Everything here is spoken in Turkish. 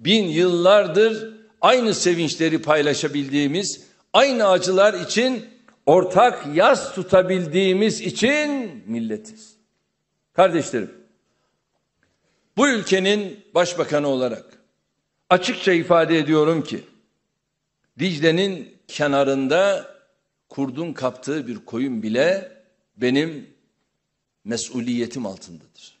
bin yıllardır aynı sevinçleri paylaşabildiğimiz, aynı acılar için ortak yaz tutabildiğimiz için milletiz. Kardeşlerim, bu ülkenin başbakanı olarak açıkça ifade ediyorum ki, Dicle'nin kenarında kurdun kaptığı bir koyun bile benim mesuliyetim altındadır.